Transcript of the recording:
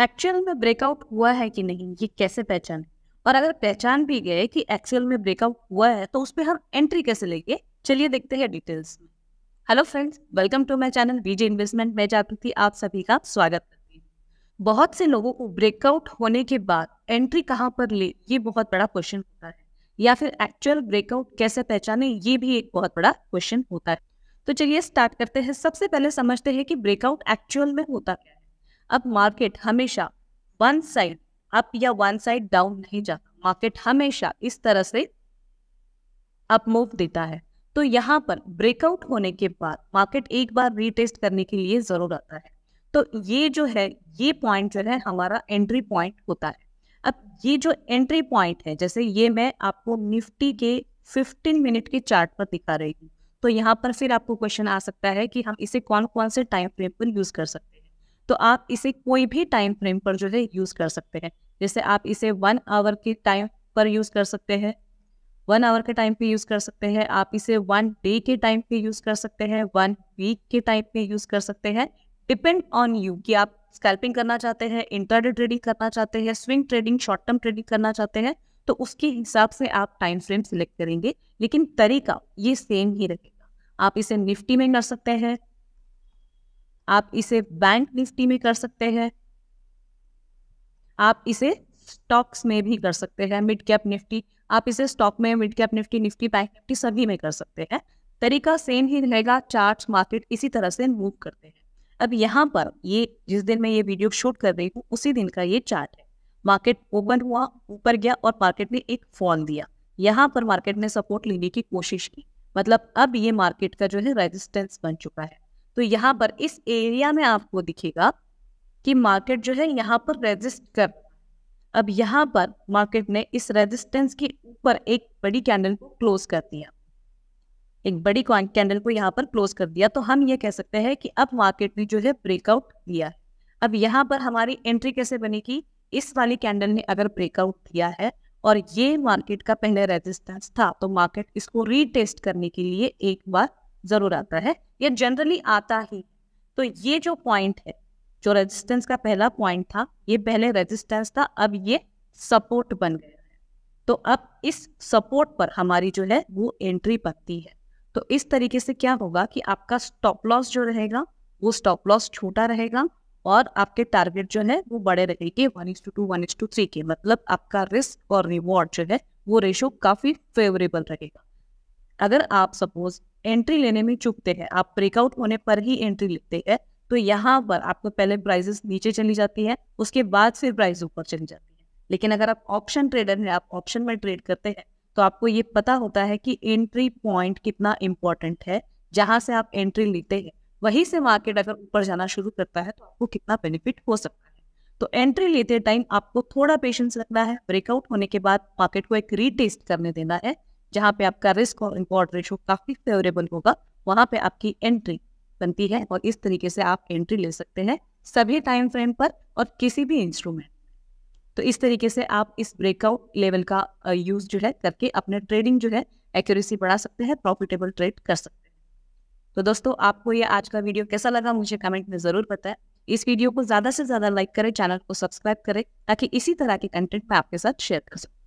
actual में breakout हुआ है कि नहीं ये कैसे पहचान और अगर पहचान भी गए कि एक्चुअल में ब्रेकआउट हुआ है तो उस पर हम एंट्री कैसे लेंगे चलिए देखते हैं डिटेल्स में hello friends welcome to my channel BJ investment मैं जागृति आप सभी का स्वागत करती हूँ बहुत से लोगों को ब्रेकआउट होने के बाद एंट्री कहाँ पर ले ये बहुत बड़ा क्वेश्चन होता है या फिर एक्चुअल ब्रेकआउट कैसे पहचाने ये भी एक बहुत बड़ा क्वेश्चन होता है तो चलिए स्टार्ट करते हैं सबसे पहले समझते हैं कि ब्रेकआउट एक्चुअल में होता क्या है अब मार्केट हमेशा वन साइड अप या वन साइड डाउन नहीं जाता मार्केट हमेशा इस तरह से अप मूव देता है तो यहाँ पर ब्रेकआउट होने के बाद मार्केट एक बार रीटेस्ट करने के लिए जरूर आता है तो ये जो है ये पॉइंट जो है हमारा एंट्री पॉइंट होता है अब ये जो एंट्री पॉइंट है जैसे ये मैं आपको निफ्टी के 15 मिनट के चार्ट पर दिखा रही हूँ तो यहाँ पर फिर आपको क्वेश्चन आ सकता है कि हम इसे कौन कौन से टाइम फ्रेम पर यूज कर सकते हैं तो आप इसे कोई भी टाइम फ्रेम पर जो है यूज कर सकते हैं जैसे आप इसे वन आवर के टाइम पर यूज कर सकते हैं वन आवर के टाइम पे यूज कर सकते हैं आप इसे वन डे के टाइम पे यूज कर सकते हैं वन वीक के टाइम पे यूज कर सकते हैं डिपेंड ऑन यू कि आप स्कैल्पिंग करना चाहते हैं इंटरनेट ट्रेडिंग करना चाहते हैं swing trading short term trading करना चाहते हैं तो उसके हिसाब से आप टाइम फ्रेम सिलेक्ट करेंगे लेकिन तरीका ये सेम ही रखेगा आप इसे निफ्टी में कर सकते हैं आप इसे बैंक निफ्टी में कर सकते हैं आप इसे स्टॉक्स में भी कर सकते हैं मिड कैप निफ्टी आप इसे स्टॉक में mid cap Nifty Nifty bank Nifty सभी में कर सकते हैं तरीका सेम ही रहेगा चार्ट मार्केट इसी तरह से मूव करते हैं अब यहाँ पर ये जिस दिन मैं ये वीडियो शूट कर रही हूँ उसी दिन का ये चार्ट है मार्केट ओपन हुआ ऊपर गया और मार्केट ने एक फॉल दिया यहाँ पर मार्केट ने सपोर्ट लेने की कोशिश की मतलब अब ये मार्केट का जो है रेजिस्टेंस बन चुका है तो यहाँ पर इस एरिया में आपको दिखेगा कि मार्केट जो है यहाँ पर रेजिस्ट कर अब यहाँ पर मार्केट ने इस रेजिस्टेंस के ऊपर एक बड़ी कैंडल को क्लोज कर दिया एक बड़ी कैंडल को यहाँ पर क्लोज कर दिया तो हम ये कह सकते हैं कि अब मार्केट ने जो है ब्रेकआउट दिया अब यहाँ पर हमारी एंट्री कैसे बनेगी इस वाली कैंडल ने अगर ब्रेकआउट दिया है और ये मार्केट का पहले रेजिस्टेंस था तो मार्केट इसको रीटेस्ट करने के लिए एक बार जरूर आता है ये जनरली आता ही तो ये जो पॉइंट है जो रेजिस्टेंस का पहला पॉइंट था ये पहले रेजिस्टेंस था अब ये सपोर्ट बन गया है तो अब इस सपोर्ट पर हमारी जो है वो एंट्री पकती है तो इस तरीके से क्या होगा कि आपका स्टॉप लॉस जो रहेगा वो स्टॉप लॉस छोटा रहेगा और आपके टारगेट जो है वो बड़े रहेंगे one is to two one is to three के मतलब आपका रिस्क और रिवॉर्ड जो है वो रेशो काफी फेवरेबल रहेगा अगर आप सपोज एंट्री लेने में चुकते हैं आप ब्रेकआउट होने पर ही एंट्री लेते हैं तो यहाँ पर आपको पहले प्राइजेस नीचे चली जाती है उसके बाद फिर प्राइस ऊपर चली जाती है लेकिन अगर आप ऑप्शन ट्रेडर हैं आप ऑप्शन में ट्रेड करते हैं तो आपको ये पता होता है कि एंट्री पॉइंट कितना इंपॉर्टेंट है जहां से आप एंट्री लेते हैं वहीं से मार्केट अगर ऊपर जाना शुरू करता है तो आपको कितना बेनिफिट हो सकता है तो एंट्री लेते टाइम आपको थोड़ा पेशेंस रखना है ब्रेकआउट होने के बाद मार्केट को एक रीटेस्ट करने देना है जहाँ पे आपका रिस्क और इम्पोर्ट रेशो काफ़ी फेवरेबल होगा वहां पे आपकी एंट्री बनती है और इस तरीके से आप एंट्री ले सकते हैं सभी टाइम फ्रेम पर और किसी भी इंस्ट्रूमेंट तो इस तरीके से आप इस ब्रेकआउट लेवल का यूज जो है करके अपने ट्रेडिंग जो है एक्यूरेसी बढ़ा सकते हैं प्रॉफिटेबल ट्रेड कर सकते हैं तो दोस्तों आपको ये आज का वीडियो कैसा लगा मुझे कमेंट में ज़रूर बताएं इस वीडियो को ज़्यादा से ज़्यादा लाइक करें चैनल को सब्सक्राइब करें ताकि इसी तरह के कंटेंट मैं आपके साथ शेयर कर सकूँ